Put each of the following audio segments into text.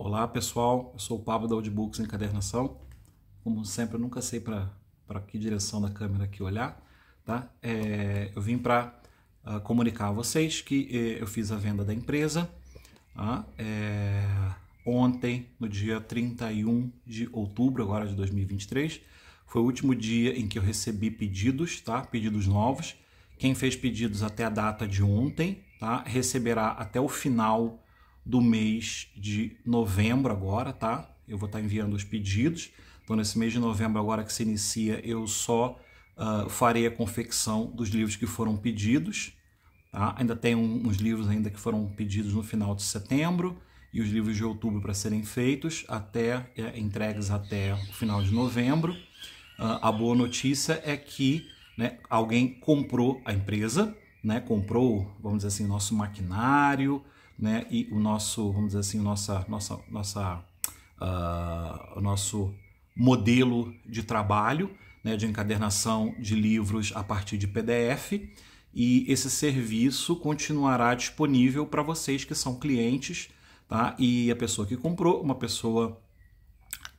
Olá pessoal, eu sou o Pablo da Audibooks Encadernação. Como sempre, eu nunca sei para que direção da câmera aqui olhar. Tá? É, eu vim para uh, ah, comunicar a vocês que eh, eu fiz a venda da empresa uh, é, ontem, no dia 31 de outubro agora de 2023. Foi o último dia em que eu recebi pedidos, tá? Pedidos novos. Quem fez pedidos até a data de ontem, tá? Receberá até o final do mês de novembro agora, tá? Eu vou estar tá enviando os pedidos. Então, nesse mês de novembro agora que se inicia, eu só uh, farei a confecção dos livros que foram pedidos. Tá? Ainda tem um, uns livros ainda que foram pedidos no final de setembro e os livros de outubro para serem feitos até é, entregues até o final de novembro. Uh, a boa notícia é que né, alguém comprou a empresa, né, comprou, vamos dizer assim, nosso maquinário, né? E o nosso, vamos dizer assim, nossa, nossa, nossa, uh, o nosso modelo de trabalho, né? De encadernação de livros a partir de PDF. E esse serviço continuará disponível para vocês que são clientes, tá? E a pessoa que comprou, uma pessoa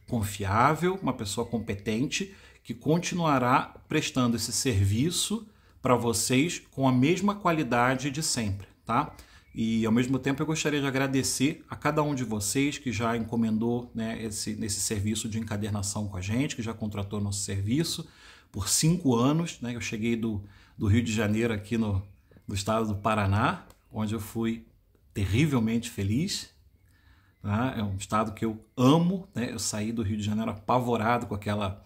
confiável, uma pessoa competente que continuará prestando esse serviço para vocês com a mesma qualidade de sempre, tá? E ao mesmo tempo eu gostaria de agradecer a cada um de vocês que já encomendou né, esse, nesse serviço de encadernação com a gente, que já contratou nosso serviço por cinco anos. Né, eu cheguei do, do Rio de Janeiro aqui no, no estado do Paraná, onde eu fui terrivelmente feliz. Né, é um estado que eu amo. Né, eu saí do Rio de Janeiro apavorado com aquela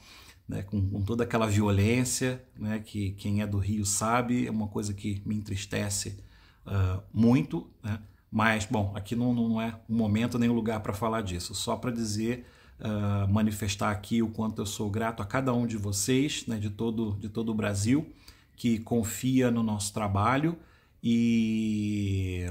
né, com, com, toda aquela violência, né, que quem é do Rio sabe, é uma coisa que me entristece uh, muito, né? mas, bom, aqui não, não é o um momento nem o um lugar para falar disso, só para dizer, uh, manifestar aqui o quanto eu sou grato a cada um de vocês, né? de, todo, de todo o Brasil, que confia no nosso trabalho e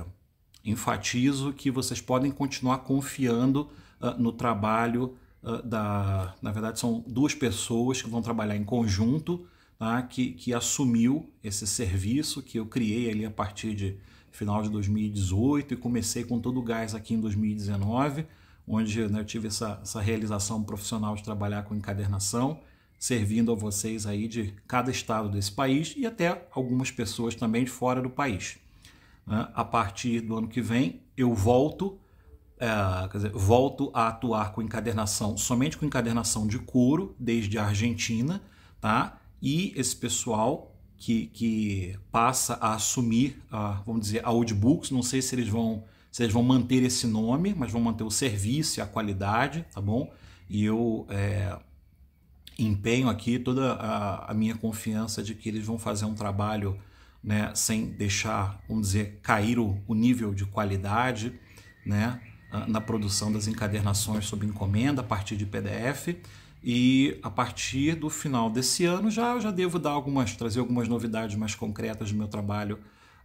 enfatizo que vocês podem continuar confiando uh, no trabalho da, na verdade, são duas pessoas que vão trabalhar em conjunto tá? que, que assumiu esse serviço que eu criei ali a partir de final de 2018 e comecei com todo o gás aqui em 2019, onde né, eu tive essa, essa realização profissional de trabalhar com encadernação, servindo a vocês aí de cada estado desse país e até algumas pessoas também de fora do país. Né? A partir do ano que vem, eu volto é, quer dizer, volto a atuar com encadernação, somente com encadernação de couro, desde a Argentina, tá? e esse pessoal que, que passa a assumir, a, vamos dizer, a Audiobooks, não sei se eles vão se eles vão manter esse nome, mas vão manter o serviço, a qualidade, tá bom? E eu é, empenho aqui toda a, a, minha confiança de que eles vão fazer um trabalho né, sem deixar, vamos dizer, cair o, o nível de qualidade né, na produção das encadernações sob encomenda a partir de PDF. E a partir do final desse ano já já devo dar algumas trazer algumas novidades mais concretas do meu trabalho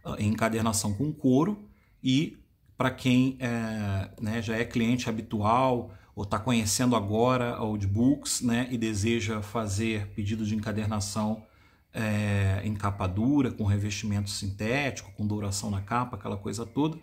ah, em encadernação com couro e para quem é, né, já é cliente habitual ou está conhecendo agora a Oldbooks né, e deseja fazer pedido de encadernação é, em capa dura, com revestimento sintético, com douração na capa, aquela coisa toda,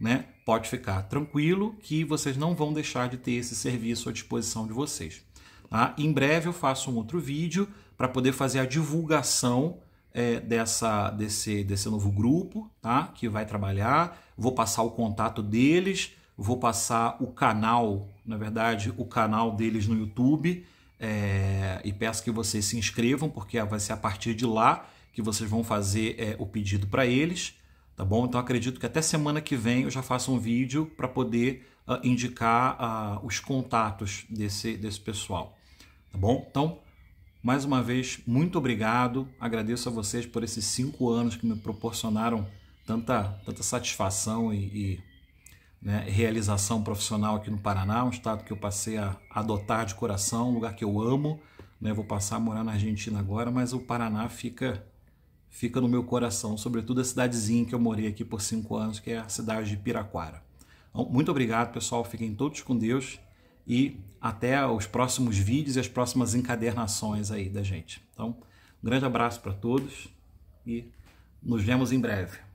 né, pode ficar tranquilo que vocês não vão deixar de ter esse serviço à disposição de vocês. Tá? Em breve eu faço um outro vídeo para poder fazer a divulgação é, dessa, desse, desse novo grupo tá? que vai trabalhar. Vou passar o contato deles, vou passar o canal, na verdade, o canal deles no YouTube. É, e peço que vocês se inscrevam, porque vai ser a partir de lá que vocês vão fazer é, o pedido para eles, tá bom? Então acredito que até semana que vem eu já faço um vídeo para poder uh, indicar uh, os contatos desse, desse pessoal. Tá bom? Então, mais uma vez, muito obrigado. Agradeço a vocês por esses cinco anos que me proporcionaram tanta, tanta satisfação e, e né, realização profissional aqui no Paraná, um estado que eu passei a adotar de coração, um lugar que eu amo. Né, vou passar a morar na Argentina agora, mas o Paraná fica fica no meu coração, sobretudo a cidadezinha que eu morei aqui por cinco anos, que é a cidade de Piraquara. Então, muito obrigado, pessoal. Fiquem todos com Deus e até os próximos vídeos e as próximas encadernações aí da gente. Então, um grande abraço para todos e nos vemos em breve.